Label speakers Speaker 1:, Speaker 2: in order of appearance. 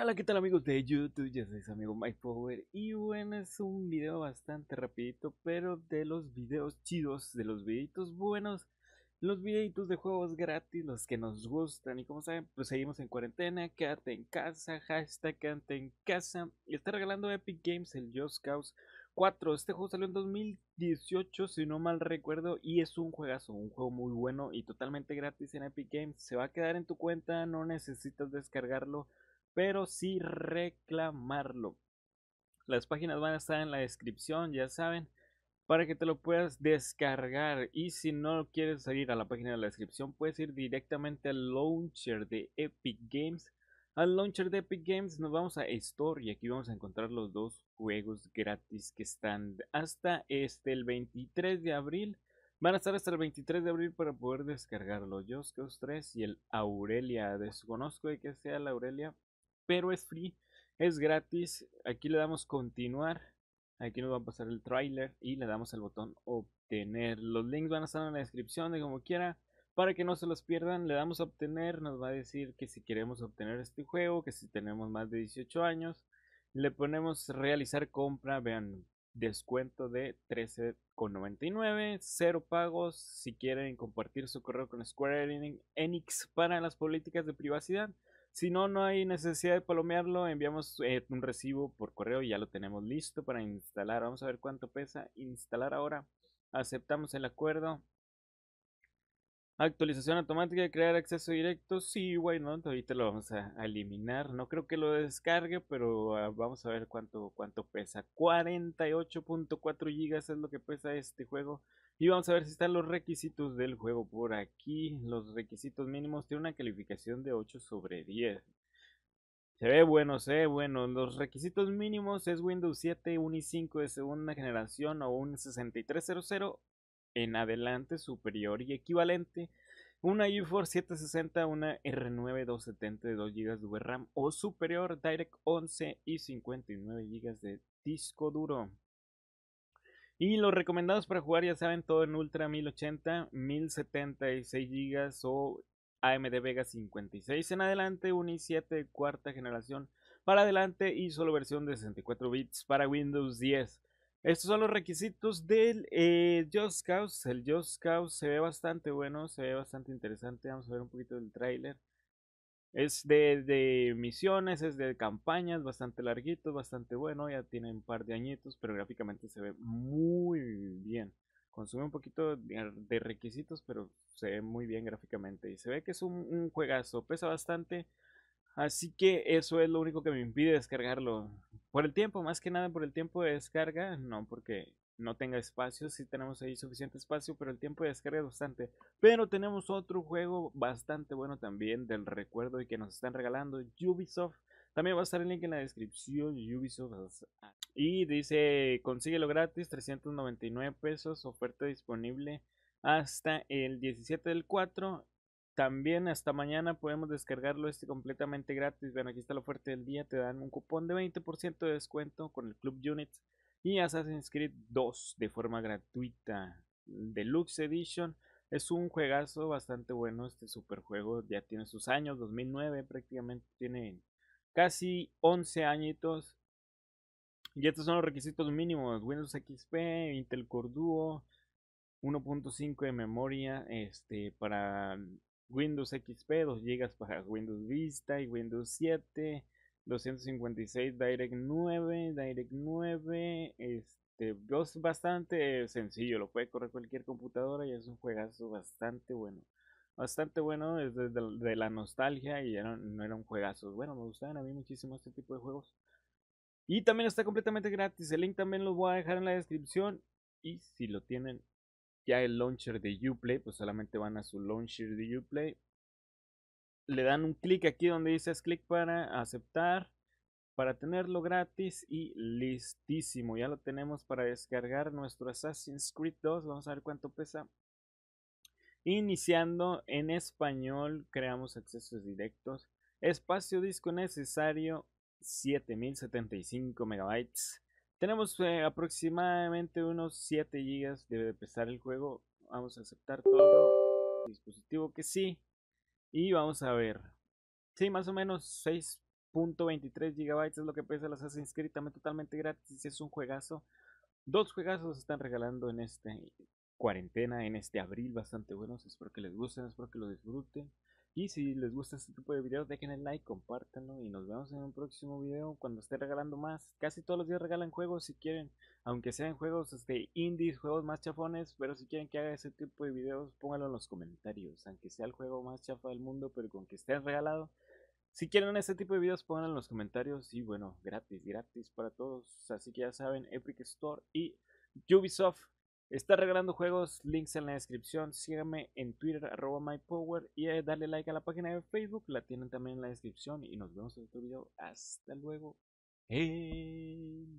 Speaker 1: hola, ¿qué tal amigos de YouTube? Yo soy su amigo Mike y bueno, es un video bastante rapidito, pero de los videos chidos, de los videitos buenos, los videitos de juegos gratis, los que nos gustan y como saben, pues seguimos en cuarentena, quédate en casa, hashtag quédate en casa y está regalando Epic Games el Just Cause 4, este juego salió en 2018 si no mal recuerdo y es un juegazo, un juego muy bueno y totalmente gratis en Epic Games, se va a quedar en tu cuenta, no necesitas descargarlo pero sí reclamarlo. Las páginas van a estar en la descripción, ya saben, para que te lo puedas descargar. Y si no quieres salir a la página de la descripción, puedes ir directamente al launcher de Epic Games. Al launcher de Epic Games nos vamos a Store y aquí vamos a encontrar los dos juegos gratis que están hasta este el 23 de abril. Van a estar hasta el 23 de abril para poder descargarlo. yo 3 y el Aurelia. Desconozco de que sea la Aurelia, pero es free, es gratis. Aquí le damos continuar. Aquí nos va a pasar el trailer y le damos el botón obtener. Los links van a estar en la descripción de como quiera. Para que no se los pierdan, le damos a obtener. Nos va a decir que si queremos obtener este juego, que si tenemos más de 18 años. Le ponemos realizar compra. Vean, descuento de 13,99, cero pagos. Si quieren compartir su correo con Square Enix para las políticas de privacidad, si no, no hay necesidad de palomearlo. Enviamos eh, un recibo por correo y ya lo tenemos listo para instalar. Vamos a ver cuánto pesa. Instalar ahora. Aceptamos el acuerdo. Actualización automática, de crear acceso directo. Sí, why Ahorita lo vamos a eliminar. No creo que lo descargue, pero ah, vamos a ver cuánto, cuánto pesa. 48.4 GB es lo que pesa este juego. Y vamos a ver si están los requisitos del juego por aquí. Los requisitos mínimos. Tiene una calificación de 8 sobre 10. Se ve bueno, se ve bueno. Los requisitos mínimos es Windows 7, un i5 de segunda generación o un 6300 en adelante superior y equivalente una GeForce 760, una R9 270 de 2 GB de VRAM o superior, Direct 11 y 59 GB de disco duro. Y los recomendados para jugar, ya saben, todo en Ultra 1080, 1076 GB o AMD Vega 56 en adelante, un i7 cuarta generación para adelante y solo versión de 64 bits para Windows 10. Estos son los requisitos del eh, Just Cause. El Just Cause se ve bastante bueno, se ve bastante interesante. Vamos a ver un poquito del tráiler. Es de, de, misiones, es de campañas, bastante larguito, bastante bueno. Ya tiene un par de añitos, pero gráficamente se ve muy bien. Consume un poquito de, requisitos, pero se ve muy bien gráficamente. Y se ve que es un, un juegazo. Pesa bastante. Así que eso es lo único que me impide descargarlo. Por el tiempo, más que nada por el tiempo de descarga, no porque no tenga espacio, si tenemos ahí suficiente espacio, pero el tiempo de descarga es bastante. Pero tenemos otro juego bastante bueno también del recuerdo y que nos están regalando Ubisoft. También va a estar el link en la descripción Ubisoft. Ah, y dice, consíguelo gratis, 399 pesos, oferta disponible hasta el 17 del 4 también hasta mañana podemos descargarlo este completamente gratis. Bueno, aquí está la oferta del día. Te dan un cupón de 20% de descuento con el Club Units y Assassin's Creed 2 de forma gratuita. Deluxe Edition es un juegazo bastante bueno. Este superjuego ya tiene sus años, 2009 prácticamente. Tiene casi 11 añitos. Y estos son los requisitos mínimos. Windows XP, Intel Core Duo, 1.5 de memoria este, para Windows XP, 2 GB para Windows Vista y Windows 7, 256 Direct 9, Direct 9, este, es bastante sencillo, lo puede correr cualquier computadora y es un juegazo bastante bueno. Bastante bueno desde la nostalgia y ya no, no eran juegazos. Bueno, me gustaban a mí muchísimo este tipo de juegos. Y también está completamente gratis. El link también lo voy a dejar en la descripción. Y si lo tienen ya el launcher de Uplay, pues solamente van a su launcher de Uplay. Le dan un clic aquí donde dice clic para aceptar, para tenerlo gratis y listísimo. Ya lo tenemos para descargar nuestro Assassin's Creed 2. Vamos a ver cuánto pesa. Iniciando en español, creamos accesos directos. Espacio disco necesario 7075 megabytes. Tenemos eh, aproximadamente unos 7 GB. Debe de pesar el juego. Vamos a aceptar todo. Dispositivo que sí. Y vamos a ver. Sí, más o menos 6.23 GB es lo que pesa las Assassin's Creed. También totalmente gratis. Es un juegazo. Dos juegazos se están regalando en esta cuarentena, en este abril. Bastante buenos. Espero que les gusten. Espero que lo disfruten. Y si les gusta este tipo de videos, dejen el like, compártanlo y nos vemos en un próximo video cuando esté regalando más. Casi todos los días regalan juegos si quieren, aunque sean juegos este, indies, juegos más chafones, pero si quieren que haga ese tipo de videos, pónganlo en los comentarios. Aunque sea el juego más chafa del mundo, pero con que esté regalado. Si quieren ese tipo de videos, pónganlo en los comentarios y bueno, gratis, gratis para todos. Así que ya saben, Epic Store y Ubisoft Está regalando juegos, links en la descripción. Síganme en Twitter, arroba MyPower. Y eh, dale like a la página de Facebook, la tienen también en la descripción. Y nos vemos en otro video. Hasta luego. Hey,